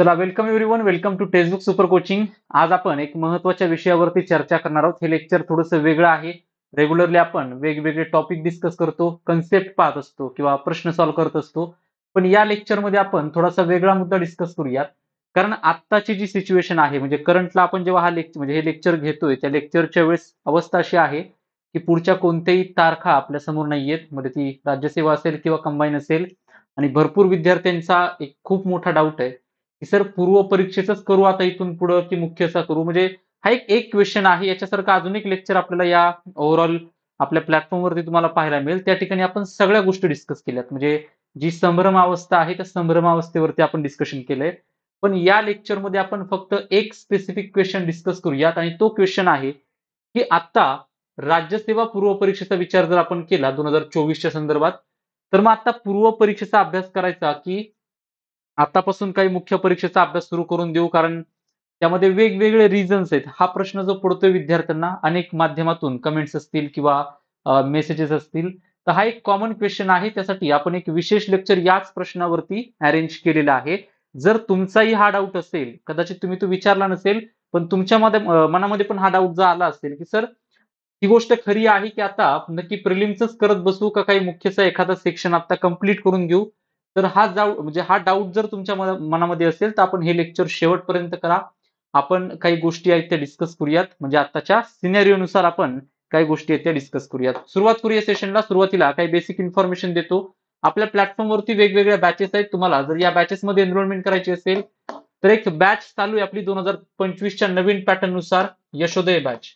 चला welcome everyone welcome to textbook super coaching आज आपण एक महत्वाच्या विषयावरती चर्चा करणार आहोत हे लेक्चर थोडंसं वेगळं आहे रेग्युलरली आपण वेगवेगळे टॉपिक डिस्कस करतो कन्सेप्ट पाहत असतो किंवा प्रश्न सॉल्व्ह करत असतो पण या लेक्चरमध्ये आपण थोडासा वेगळा मुद्दा डिस्कस करूयात कारण आत्ताची जी सिच्युएशन आहे म्हणजे करंटला आपण जेव्हा हा लेक्चर म्हणजे हे लेक्चर घेतोय त्या लेक्चरच्या वेळेस अवस्था अशी आहे की पुढच्या कोणत्याही तारखा आपल्या समोर नाही आहेत म्हणजे ती राज्यसेवा असेल किंवा कंबाईन असेल आणि भरपूर विद्यार्थ्यांचा एक खूप मोठा डाऊट आहे की सर पूर्व परीक्षेच करू आता इथून पुढं की मुख्यचा करू म्हणजे हा एक एक क्वेश्चन आहे याच्यासारखा अजून एक लेक्चर आपल्याला या ओव्हरऑल आपल्या प्लॅटफॉर्मवरती तुम्हाला पाहायला मिळेल त्या ठिकाणी आपण सगळ्या गोष्टी डिस्कस केल्यात म्हणजे जी संभ्रमावस्था आहे त्या संभ्रमावस्थेवरती आपण डिस्कशन केलंय पण या लेक्चरमध्ये आपण फक्त एक स्पेसिफिक क्वेश्चन डिस्कस करूयात आणि तो क्वेश्चन आहे की आता राज्यसेवा पूर्व परीक्षेचा विचार जर आपण केला दोन हजार चोवीसच्या संदर्भात तर मग आता पूर्व परीक्षेचा अभ्यास करायचा की आतापासून काही मुख्य परीक्षेचा अभ्यास सुरू करून देऊ कारण त्यामध्ये वेगवेगळे रिझन्स आहेत हा प्रश्न जो पडतोय विद्यार्थ्यांना अनेक माध्यमातून कमेंट्स असतील किंवा मेसेजेस असतील तर हा एक कॉमन क्वेश्चन आहे त्यासाठी आपण एक विशेष लेक्चर याच प्रश्नावरती अरेंज केलेला आहे जर तुमचाही हा डाऊट असेल कदाचित तुम्ही तो विचारला नसेल पण तुमच्या मनामध्ये पण हा डाऊट जर आला असेल की सर ही गोष्ट खरी आहे की आता नक्की प्रिलिमच करत बसू का काही मुख्यचा एखादा सेक्शन आता कम्प्लीट करून घेऊ तर हा डाऊट म्हणजे हा डाऊट जर तुमच्या मनामध्ये असेल तर आपण हे लेक्चर शेवटपर्यंत करा आपण काही गोष्टी आहेत त्या डिस्कस करूयात म्हणजे आताच्या सिनेरिओनुसार आपण काही गोष्टी आहेत त्या डिस्कस करूयात सुरुवात करूया सेशनला सुरुवातीला काही बेसिक इन्फॉर्मेशन देतो आपल्या प्लॅटफॉर्मवरती वेगवेगळ्या बॅचेस आहेत तुम्हाला जर या बॅचेसमध्ये एनरोलमेंट करायची असेल तर एक बॅच चालू आहे आपली दोन हजार पंचवीसच्या नवीन पॅटर्ननुसार यशोदय बॅच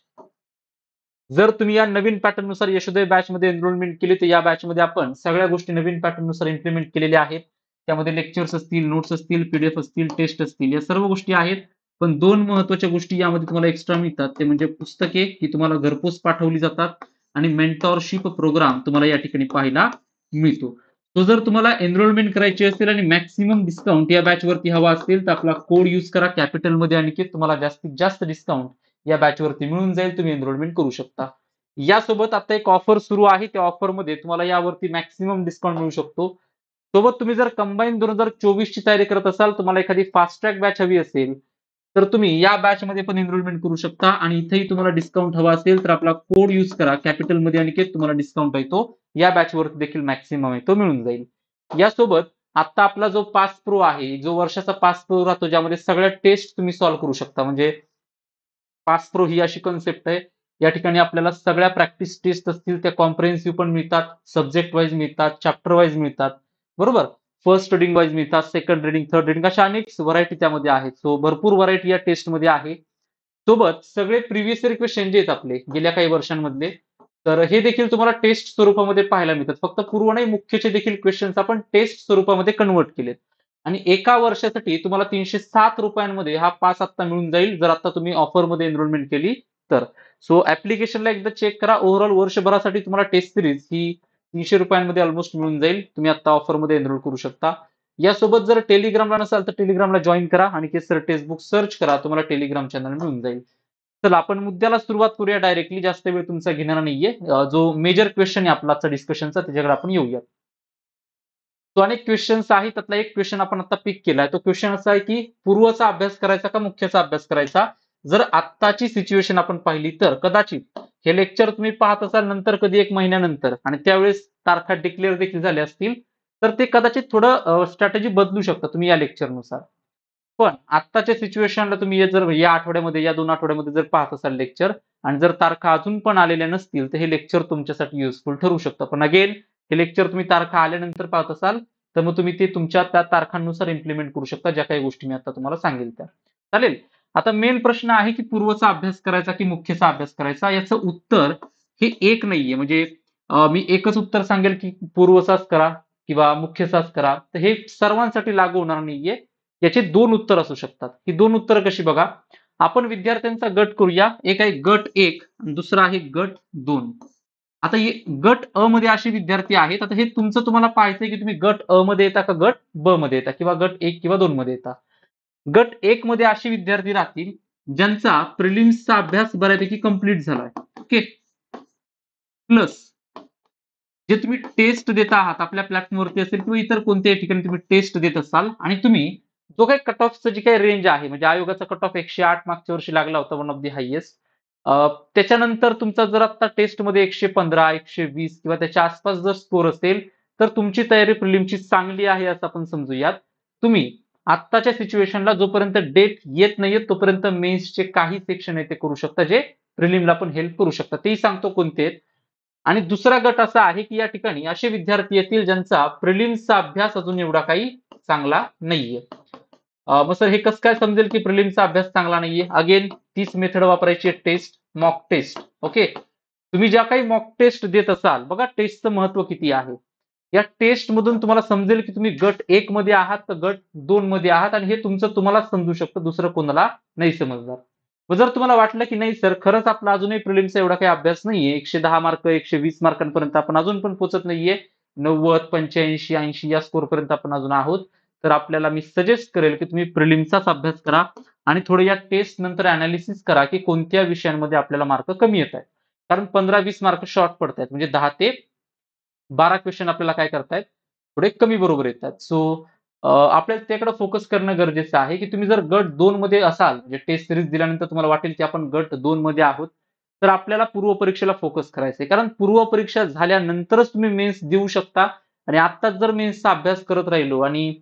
जर तुम्ही या नवीन पॅटर्ननुसार यशोदय मध्ये एनरोलमेंट केली तर या बॅचमध्ये आपण सगळ्या गोष्टी नवीन पॅटर्ननुसार इम्प्लिमेंट केलेल्या आहेत त्यामध्ये लेक्चर्स असतील नोट्स असतील पीडीएफ असतील टेस्ट असतील या सर्व गोष्टी आहेत पण दोन महत्वाच्या गोष्टी यामध्ये तुम्हाला एक्स्ट्रा मिळतात ते म्हणजे पुस्तके ही तुम्हाला घरपोच पाठवली जातात आणि मेंटॉरशिप प्रोग्राम तुम्हाला या ठिकाणी पाहायला मिळतो तो जर तुम्हाला एनरोलमेंट करायची असेल आणि मॅक्सिमम डिस्काउंट या बॅचवरती हवा असेल तर आपला कोड युज करा कॅपिटलमध्ये आणखी तुम्हाला जास्तीत जास्त डिस्काउंट या बॅचवरती मिळून जाईल तुम्ही एनरोलमेंट करू शकता यासोबत आता एक ऑफर सुरू आहे त्या ऑफरमध्ये तुम्हाला यावरती मॅक्सिमम डिस्काउंट मिळू शकतो सोबत तुम्ही जर कंबाईन दोन हजार चोवीस ची तयारी करत असाल तुम्हाला एखादी फास्ट ट्रॅक बॅच हवी असेल तर तुम्ही या बॅच मध्ये पण एनरोलमेंट करू शकता आणि इथेही तुम्हाला डिस्काउंट हवा असेल तर आपला कोड युज करा कॅपिटल मध्ये आणि तुम्हाला डिस्काउंट येतो या बॅच देखील मॅक्सिमम आहे तो मिळून जाईल यासोबत आता आपला जो पास प्रो आहे जो वर्षाचा पास प्रो राहतो ज्यामध्ये सगळ्या टेस्ट तुम्ही सॉल्व्ह करू शकता म्हणजे पास प्रो ही अशी कन्सेप्ट आहे या ठिकाणी आपल्याला सगळ्या प्रॅक्टिस टेस्ट असतील त्या कॉम्प्रेन्सिव्ह पण मिळतात सब्जेक्ट वाईज मिळतात चॅप्टर वाईज मिळतात बरोबर फर्स्ट रिडिंग वाईज मिळतात सेकंड रिडिंग थर्ड रिडिंग अशा अनेक व्हरायटी त्यामध्ये आहेत सो भरपूर व्हरायटी या टेस्टमध्ये आहे सोबत सगळे प्रिव्हियस इयर क्वेश्चन जे आहेत आपले गेल्या काही वर्षांमधले तर हे देखील तुम्हाला टेस्ट स्वरूपामध्ये पाहायला मिळतात फक्त पूर्व नाही मुख्यचे देखील क्वेश्चन्स आपण टेस्ट स्वरूपामध्ये कन्वर्ट केलेत आणि एका वर्षासाठी तुम्हाला तीनशे सात रुपयांमध्ये हा पास आत्ता मिळून जाईल जर आता तुम्ही ऑफरमध्ये एनरोलमेंट केली तर सो ऍप्लिकेशनला एकदा चेक करा ओव्हरऑल वर्षभरासाठी तुम्हाला टेस्ट सिरीज ही तीनशे रुपयांमध्ये ऑलमोस्ट मिळून जाईल तुम्ही आता ऑफरमध्ये एनरोल करू शकता यासोबत जर टेलिग्रामला नसाल तर टेलिग्रामला जॉईन करा आणि सर टेस्टबुक सर्च करा तुम्हाला टेलिग्राम चॅनल मिळून जाईल चल आपण मुद्द्याला सुरुवात करूया डायरेक्टली जास्त वेळ तुमचा घेणार नाहीये जो मेजर क्वेश्चन आहे आपला डिस्कशनचा त्याच्याकडे आपण येऊयात तो अनेक क्वेश्चन्स आहे त्यातला एक क्वेश्चन आपण आता पिक केलाय तो क्वेश्चन असा आहे की पूर्वचा अभ्यास करायचा का मुख्यचा अभ्यास करायचा जर आत्ताची सिच्युएशन आपण पाहिली तर कदाचित हे लेक्चर तुम्ही पाहत असाल नंतर कधी एक महिन्यानंतर आणि त्यावेळेस तारखा डिक्लेअर देखील झाले असतील तर ते कदाचित थोडं स्ट्रॅटेजी बदलू शकता तुम्ही या लेक्चरनुसार पण आत्ताच्या सिच्युएशनला तुम्ही जर या आठवड्यामध्ये या दोन आठवड्यामध्ये जर पाहत असाल लेक्चर आणि जर तारखा अजून पण आलेल्या नसतील तर हे लेक्चर तुमच्यासाठी युजफुल ठरू शकतं पण अगेन हे लेक्चर तुम्ही तारखा आल्यानंतर पाहत असाल तर मग तुम्ही ते तुमच्या त्या तारखांनुसार इम्प्लिमेंट करू शकता ज्या काही गोष्टी मी आता तुम्हाला सांगेल त्या चालेल आता मेन प्रश्न आहे की पूर्वचा अभ्यास करायचा की मुख्यचा अभ्यास करायचा याचं उत्तर हे एक नाहीये म्हणजे मी एकच उत्तर सांगेल की पूर्वचाच करा किंवा मुख्यचाच करा तर हे सर्वांसाठी लागू होणार नाहीये याचे दोन उत्तर असू शकतात ही दोन उत्तर कशी बघा आपण विद्यार्थ्यांचा गट करूया एक आहे गट एक दुसरा आहे गट दोन आता गट अ मध्ये असे विद्यार्थी आहेत आता हे तुमचं तुम्हाला पाहायचंय की तुम्ही गट अ मध्ये येता का गट ब मध्ये येता किंवा गट एक किंवा दोन मध्ये येता गट एक मध्ये असे विद्यार्थी राहतील ज्यांचा प्रिलिम्सचा अभ्यास बऱ्यापैकी कंप्लीट झालाय ओके प्लस जे तुम्ही टेस्ट देत आहात आपल्या प्लॅटफॉर्मवरती असेल किंवा इतर कोणत्याही ठिकाणी तुम्ही टेस्ट देत असाल आणि तुम्ही जो काही कट ऑफचं जी काही रेंज आहे म्हणजे आयोगाचा कट ऑफ एकशे आठ मागच्या वर्षी लागला होता वन ऑफ दी हायएस्ट त्याच्यानंतर तुमचा जर आता टेस्टमध्ये एकशे पंधरा एकशे वीस किंवा त्याच्या आसपास जर स्कोर असेल तर तुमची तयारी प्रिलिमची चांगली आहे असं आपण समजूयात तुम्ही आत्ताच्या सिच्युएशनला जोपर्यंत डेट येत नाहीये तोपर्यंत मेन्सचे काही सेक्शन आहे ते करू शकता जे प्रिलिमला पण हेल्प करू शकता तेही सांगतो कोणते आहेत आणि दुसरा गट असा आहे की या ठिकाणी असे विद्यार्थी येतील ज्यांचा प्रिलिम्सचा अभ्यास अजून एवढा काही चांगला नाहीये मग सर हे कसं काय समजेल की प्रिलिमचा अभ्यास चांगला नाहीये अगेन तीच मेथड वापरायची टेस्ट मॉक टेस्ट ओके तुम्ही ज्या काही मॉक टेस्ट देत असाल बघा टेस्टचं महत्व किती आहे या टेस्ट मधून तुम्हाला समजेल की तुम्ही गट एक मध्ये आहात तर गट दोन मध्ये आहात आणि हे तुमचं तुम्हालाच समजू शकतं दुसरं कोणाला नाही समजणार मग जर तुम्हाला वाटलं की नाही सर खरंच आपला अजूनही प्रिलिमचा एवढा काही अभ्यास नाहीये एकशे दहा मार्क एकशे वीस मार्कांपर्यंत आपण अजून पण पोहोचत नाहीये नव्वद पंच्याऐंशी ऐंशी या पर्यंत आपण अजून आहोत तर आपल्याला मी सजेस्ट करेल की तुम्ही प्रिलिमचाच अभ्यास करा आणि थोडं या टेस्ट नंतर अनालिसिस करा की कोणत्या विषयांमध्ये आपल्याला मार्क कमी येत आहेत कारण पंधरा वीस मार्क शॉर्ट पडत आहेत म्हणजे दहा ते बारा क्वेश्चन आपल्याला काय करतायत थोडे कमी बरोबर येतात सो आपल्याला त्याकडे फोकस करणं गरजेचं आहे की तुम्ही जर गट दोन मध्ये असाल म्हणजे टेस्ट सिरीज दिल्यानंतर तुम्हाला वाटेल की आपण गट दोन मध्ये आहोत तर आपल्याला पूर्व परीक्षेला फोकस करायचं आहे कारण पूर्व परीक्षा झाल्यानंतरच तुम्ही मेन्स देऊ शकता आणि आत्ताच जर मेन्सचा अभ्यास करत राहिलो आणि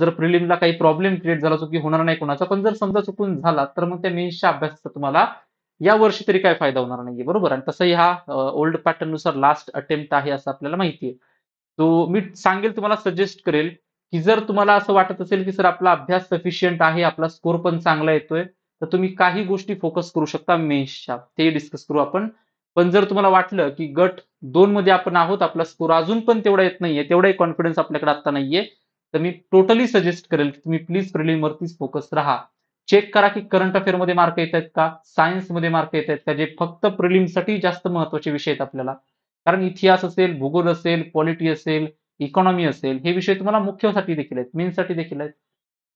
जर प्रिलिमला काही प्रॉब्लेम क्रिएट झाला चुकी होणार नाही कोणाचा पण जर समजा चुकून झाला तर मग त्या मेन्सच्या अभ्यासाचा तुम्हाला या वर्षी तरी काय फायदा होणार नाही बरोबर आणि तसंही हा ओल्ड पॅटर्न नुसार लास्ट अटेम्प्ट आहे असं आपल्याला माहिती आहे तो मी सांगेल तुम्हाला सजेस्ट करेल की जर तुम्हाला असं वाटत असेल की सर आपला अभ्यास सफिशियंट आहे आपला स्कोर पण चांगला येतोय तर तुम्ही काही गोष्टी फोकस करू शकता मेन्सच्या ते डिस्कस करू आपण पण जर तुम्हाला वाटलं की गट दोन मध्ये आपण आहोत आपला स्कोर अजून पण तेवढा येत नाहीये तेवढाही कॉन्फिडन्स आपल्याकडे आता नाहीये तर मी टोटली सजेस्ट करेल की तुम्ही प्लीज वरतीच फोकस राहा चेक करा की करंट अफेअर मध्ये मार्क येत आहेत का मध्ये मार्क येत आहेत का जे फक्त साठी जास्त महत्वाचे विषय आहेत आपल्याला कारण इतिहास असेल भूगोल असेल पॉलिटी असेल इकॉनॉमी असेल हे विषय तुम्हाला साठी देखील आहेत मेनसाठी देखील आहेत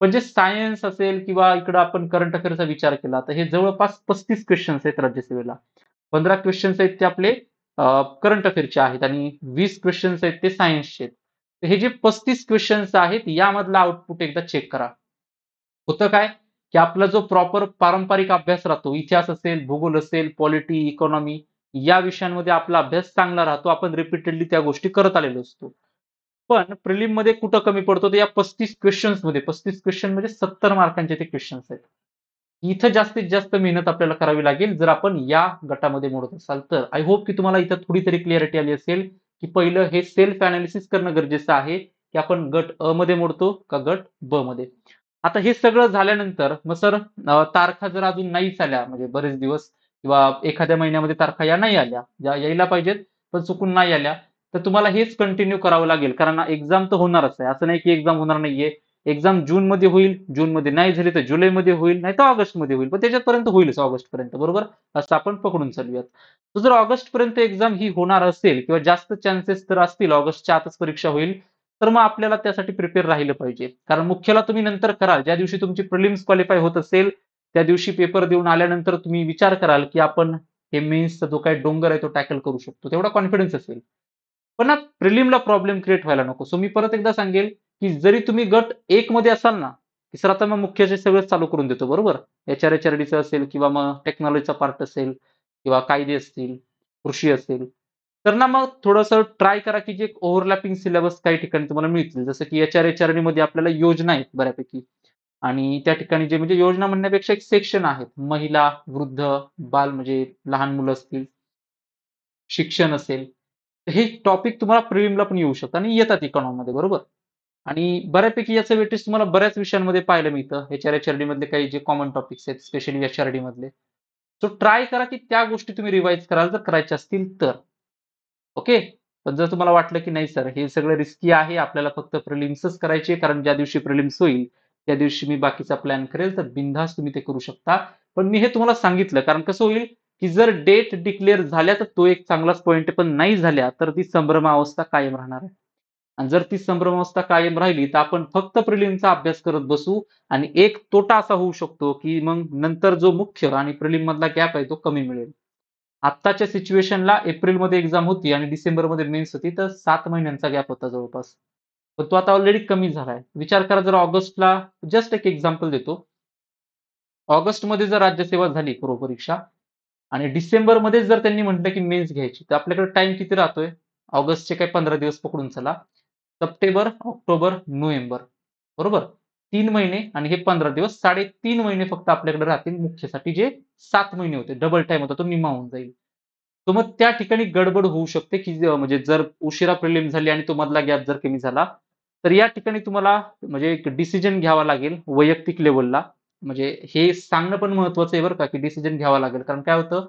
पण जे सायन्स असेल किंवा इकडं आपण करंट अफेअरचा विचार केला तर हे जवळपास पस्तीस क्वेश्चन्स आहेत राज्यसेवेला पंधरा क्वेश्चन्स आहेत ते आपले करंट अफेअरचे आहेत आणि वीस क्वेश्चन्स आहेत ते सायन्सचे आहेत हे जे पस्तीस क्वेश्चन्स आहेत यामधला आउटपुट एकदा चेक करा होतं काय की आपला जो प्रॉपर पारंपरिक अभ्यास राहतो इतिहास असेल भूगोल असेल पॉलिटी इकॉनॉमी या विषयांमध्ये आपला अभ्यास चांगला राहतो आपण रिपीटेडली त्या गोष्टी करत आलेलो असतो पण प्रिलिम मध्ये कुठं कमी पडतो तर या पस्तीस क्वेश्चन्स मध्ये पस्तीस क्वेश्चन म्हणजे सत्तर मार्कांचे ते क्वेश्चन्स आहेत इथं जास्तीत जास्त मेहनत आपल्याला करावी लागेल जर आपण या गटामध्ये मोडत असाल तर आय होप की तुम्हाला इथं थोडी तरी क्लिअरिटी आली असेल की पहिलं हे सेल्फ अनालिसिस करणं गरजेचं आहे की आपण गट अ मध्ये मोडतो का गट ब मध्ये आता हे सगळं झाल्यानंतर मग सर तारखा जर अजून नाही आल्या म्हणजे बरेच दिवस किंवा एखाद्या महिन्यामध्ये तारखा या नाही आल्या ज्या यायला पाहिजेत पण चुकून नाही आल्या तर तुम्हाला हेच कंटिन्यू करावं लागेल कारण एक्झाम तर होणारच आहे असं नाही की एक्झाम होणार नाहीये एक्झाम मध्ये होईल जून मध्ये नाही झाली तर जुलैमध्ये होईल नाही तर ऑगस्टमध्ये होईल पण त्याच्यापर्यंत होईलच ऑगस्टपर्यंत बरोबर असं आपण पकडून चालूयात जर ऑगस्ट पर्यंत एक्झाम ही होणार असेल किंवा जास्त चान्सेस तर असतील ऑगस्टच्या आतच परीक्षा होईल तर मग आपल्याला त्यासाठी प्रिपेअर राहिलं पाहिजे कारण मुख्याला तुम्ही नंतर कराल ज्या दिवशी तुमची प्रिलिम्स क्वालिफाय होत असेल त्या दिवशी पेपर देऊन आल्यानंतर तुम्ही विचार कराल की आपण हे मेन्सचा जो काही डोंगर आहे तो टॅकल करू शकतो तेवढा कॉन्फिडन्स असेल पण ना प्रिलिमला प्रॉब्लेम क्रिएट व्हायला नको सो मी परत एकदा सांगेल की जरी तुम्ही गट एक मध्ये असाल ना की सर आता मग मुख्यचे सगळं चालू करून देतो बरोबर एच आर एच आर डीचं असेल किंवा मग टेक्नॉलॉजीचा पार्ट असेल किंवा कायदे असतील कृषी असेल तर ना मग थोडंसं ट्राय करा की जे ओव्हरलॅपिंग सिलेबस काही ठिकाणी तुम्हाला मिळतील जसं की H R H R D मध्ये आपल्याला योजना आहेत बऱ्यापैकी आणि त्या ठिकाणी जे म्हणजे योजना म्हणण्यापेक्षा एक सेक्शन आहेत महिला वृद्ध बाल म्हणजे लहान मुलं असतील शिक्षण असेल हे टॉपिक तुम्हाला प्रिलिमला पण येऊ शकतात आणि येतात इकॉनॉमीमध्ये बरोबर आणि बऱ्यापैकी याचं वेटेज तुम्हाला बऱ्याच विषयांमध्ये पाहायला मिळतं एच आर मधले काही जे कॉमन टॉपिक्स आहेत स्पेशली एच आर मधले सो ट्राय करा की त्या गोष्टी तुम्ही रिवाईज कराल जर करायच्या असतील तर ओके पण जर तुम्हाला वाटलं की नाही सर हे सगळं रिस्की आहे आपल्याला फक्त प्रिलिम्सच करायचे कारण ज्या दिवशी प्रिलिम्स होईल त्या दिवशी मी बाकीचा प्लॅन करेल तर बिनधास तुम्ही ते करू शकता पण मी हे तुम्हाला सांगितलं कारण कसं होईल की जर डेट डिक्लेअर झाल्या तर तो एक चांगलाच पॉईंट पण नाही झाल्या तर ती संभ्रमावस्था कायम राहणार आहे आणि जर ती संभ्रमावस्था कायम राहिली तर आपण फक्त प्रिलिमचा अभ्यास करत बसू आणि एक तोटा असा होऊ शकतो की मग नंतर जो मुख्य आणि प्रिलिम मधला गॅप आहे तो कमी मिळेल आत्ताच्या सिच्युएशनला एप्रिलमध्ये एक्झाम होती आणि डिसेंबरमध्ये मेन्स होती तर सात महिन्यांचा गॅप होता जवळपास पण तो आता ऑलरेडी कमी झालाय विचार करा जर ऑगस्टला जस्ट एक एक्झाम्पल देतो ऑगस्टमध्ये जर राज्यसेवा झाली पूर्व परीक्षा आणि डिसेंबरमध्येच जर त्यांनी म्हटलं की मेन्स घ्यायची तर आपल्याकडे टाइम किती राहतोय ऑगस्टचे काही पंधरा दिवस पकडून चला सप्टेंबर ऑक्टोबर नोव्हेंबर बरोबर तीन महिने आणि हे पंधरा दिवस साडेतीन महिने फक्त आपल्याकडे राहतील मुख्यसाठी जे सात महिने होते डबल टाइम होता तो निमा होऊन जाईल तो मग त्या ठिकाणी गडबड होऊ शकते की म्हणजे जर उशिरा प्रिलिम झाली आणि तो मधला गॅप जर कमी झाला तर या ठिकाणी तुम्हाला म्हणजे एक डिसिजन घ्यावा लागेल वैयक्तिक लेवलला म्हणजे हे सांगणं पण महत्वाचं आहे बरं का की डिसिजन घ्यावा लागेल कारण काय होतं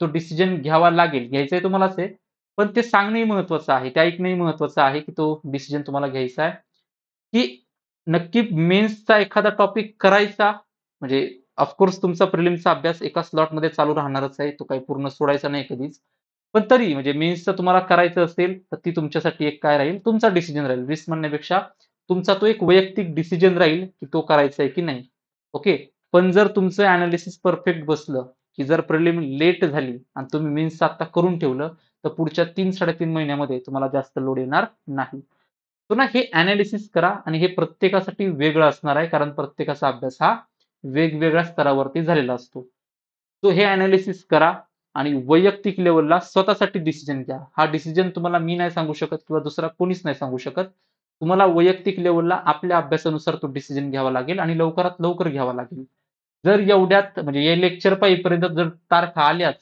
तो डिसिजन घ्यावा लागेल आहे तुम्हालाच आहे पण ते सांगणंही महत्वाचं आहे ते ऐकणंही महत्वाचं आहे की तो डिसिजन तुम्हाला घ्यायचा आहे की नक्की मेन्सचा एखादा टॉपिक करायचा म्हणजे ऑफकोर्स तुमचा प्रिलिमचा अभ्यास एका स्लॉटमध्ये चालू राहणारच आहे तो काही पूर्ण सोडायचा नाही कधीच पण तरी म्हणजे मेन्सचं तुम्हाला करायचं असेल तर ती तुमच्यासाठी एक काय राहील तुमचा डिसिजन राहील रिस्क म्हणण्यापेक्षा तुमचा तो एक वैयक्तिक डिसिजन राहील की तो करायचा आहे की नाही ओके पण जर तुमचं अनालिसिस परफेक्ट बसलं की जर प्रिलिम लेट झाली आणि तुम्ही मेन्सचं आता करून ठेवलं तर पुढच्या तीन साडेतीन महिन्यामध्ये तुम्हाला जास्त लोड येणार नाही पुन्हा हे अनालिसिस करा आणि हे प्रत्येकासाठी वेगळं असणार आहे कारण प्रत्येकाचा अभ्यास हा वेगवेगळ्या स्तरावरती झालेला असतो तो हे अनालिसिस करा आणि वैयक्तिक लेवलला स्वतःसाठी डिसिजन घ्या हा डिसिजन तुम्हाला मी नाही सांगू शकत किंवा दुसरा कोणीच नाही सांगू शकत तुम्हाला वैयक्तिक लेवलला आपल्या अभ्यासानुसार तो डिसिजन घ्यावा लागेल आणि लवकरात लवकर घ्यावा लागेल जर एवढ्यात म्हणजे या लेक्चर पाईपर्यंत जर तारखा आल्याच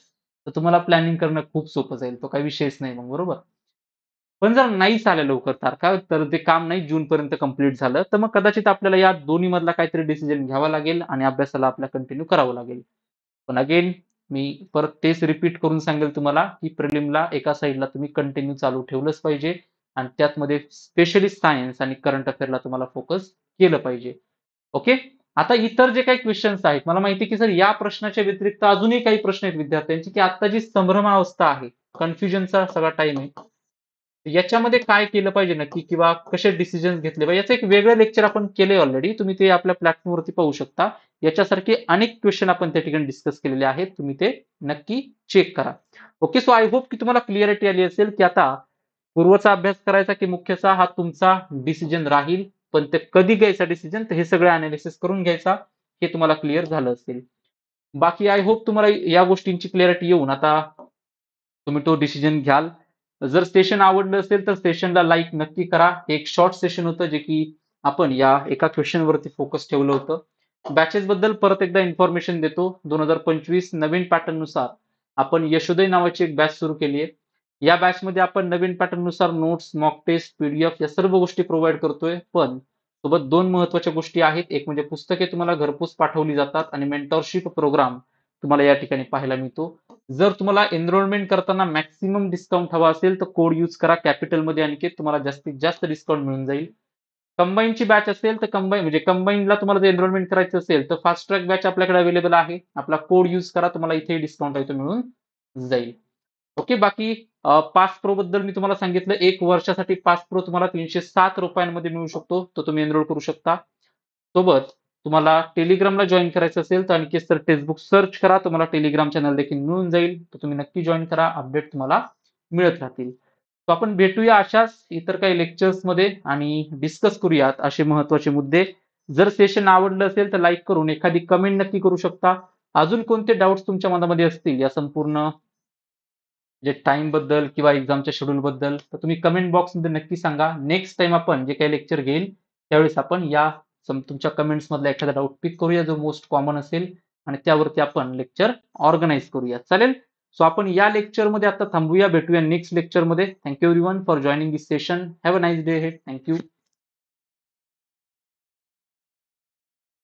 तर तुम्हाला प्लॅनिंग करणं खूप सोपं जाईल तो काही विषयच नाही मग बरोबर पण जर नाही चालेल लवकर तारखा तर ते काम नाही जून पर्यंत कंप्लीट झालं तर मग कदाचित आपल्याला या दोन्ही मधला काहीतरी डिसिजन घ्यावा लागेल आणि अभ्यासाला आपल्या कंटिन्यू करावं लागेल पण अगेन मी परत तेच रिपीट करून सांगेल तुम्हाला की प्रिलिमला एका साईडला तुम्ही कंटिन्यू चालू ठेवलंच पाहिजे आणि त्यात मध्ये स्पेशली सायन्स आणि करंट अफेअरला तुम्हाला फोकस केलं पाहिजे ओके आता इतर जे काही क्वेश्चन्स आहेत मला माहिती की सर या प्रश्नाच्या व्यतिरिक्त अजूनही काही प्रश्न आहेत विद्यार्थ्यांची की आता जी संभ्रमावस्था आहे कन्फ्युजनचा सगळा टाइम आहे याच्यामध्ये काय केलं पाहिजे नक्की किंवा कसे डिसिजन घेतले पाहिजे याचं एक वेगळं लेक्चर आपण केले ऑलरेडी तुम्ही ते आपल्या प्लॅटफॉर्मवरती पाहू शकता याच्यासारखे अनेक क्वेश्चन आपण त्या ठिकाणी डिस्कस केलेले आहेत तुम्ही ते नक्की चेक करा ओके सो आय होप की तुम्हाला क्लिअरिटी आली असेल की आता पूर्वचा अभ्यास करायचा की मुख्यचा हा तुमचा डिसिजन राहील पण ते कधी घ्यायचा डिसिजन तर हे सगळं अनालिसिस करून घ्यायचा हे तुम्हाला क्लिअर झालं असेल बाकी आय होप तुम्हाला या गोष्टींची क्लिअरिटी येऊन आता तुम्ही तो डिसिजन घ्याल जर सेशन आवडलं असेल तर सेशनला लाईक नक्की करा हे एक शॉर्ट सेशन होतं जे की आपण या एका क्वेश्चनवरती फोकस ठेवलं होतं बॅचेस बद्दल परत एकदा इन्फॉर्मेशन देतो दोन हजार पंचवीस नवीन नुसार आपण यशोदय नावाची एक बॅच सुरू केली आहे या बॅचमध्ये आपण नवीन पॅटर्ननुसार नोट्स मॉक टेस्ट पीडीएफ या सर्व गोष्टी प्रोव्हाइड करतोय पण सोबत दोन महत्वाच्या गोष्टी आहेत एक म्हणजे पुस्तके तुम्हाला घरपोच पाठवली जातात आणि मेंटॉरशिप प्रोग्राम तुम्हाला या ठिकाणी पाहायला मिळतो जर तुम्हाला एनरोलमेंट करताना मॅक्सिमम डिस्काउंट हवा असेल तर कोड यूज करा कॅपिटलमध्ये आणखी तुम्हाला जास्तीत जास्त डिस्काउंट मिळून जाईल कंबाईनची बॅच असेल तर कंबाईन म्हणजे कंबाईनला तुम्हाला जर एनरोलमेंट करायचं असेल तर फास्ट ट्रॅक बॅच आपल्याकडे अवेलेबल आहे आपला कोड यूज करा तुम्हाला इथे डिस्काउंट आहे तो मिळून जाईल ओके बाकी पास प्रो बद्दल मी तुम्हाला सांगितलं एक वर्षासाठी पास प्रो तुम्हाला तीनशे सात रुपयांमध्ये मिळू शकतो तो तुम्ही एनरोल करू शकता सोबत तुम्हाला टेलिग्रामला जॉईन करायचं असेल तर आणखी सर टेक्स्टबुक सर्च करा तुम्हाला टेलिग्राम चॅनल देखील मिळून जाईल तर तुम्ही नक्की जॉईन करा अपडेट तुम्हाला मिळत राहतील तो आपण भेटूया अशाच इतर काही लेक्चर्समध्ये आणि डिस्कस करूयात असे महत्वाचे मुद्दे जर सेशन आवडलं असेल तर लाईक करून एखादी कमेंट नक्की करू शकता अजून कोणते डाउट्स तुमच्या मनामध्ये असतील या संपूर्ण जे टाइम बद्दल किंवा एक्झामच्या शेड्यूल बद्दल तर तुम्ही कमेंट बॉक्समध्ये नक्की सांगा नेक्स्ट टाइम आपण जे काही लेक्चर घेईल त्यावेळेस आपण या तुमच्या कमेंट्स मधला एखादा डाउट पिक करूया जो मोस्ट कॉमन असेल आणि त्यावरती आपण लेक्चर ऑर्गनाइज करूया चालेल सो आपण या लेक्चरमध्ये आता थांबूया भेटूया नेक्स्ट लेक्चरमध्ये thank you everyone for joining this session have a nice day head thank you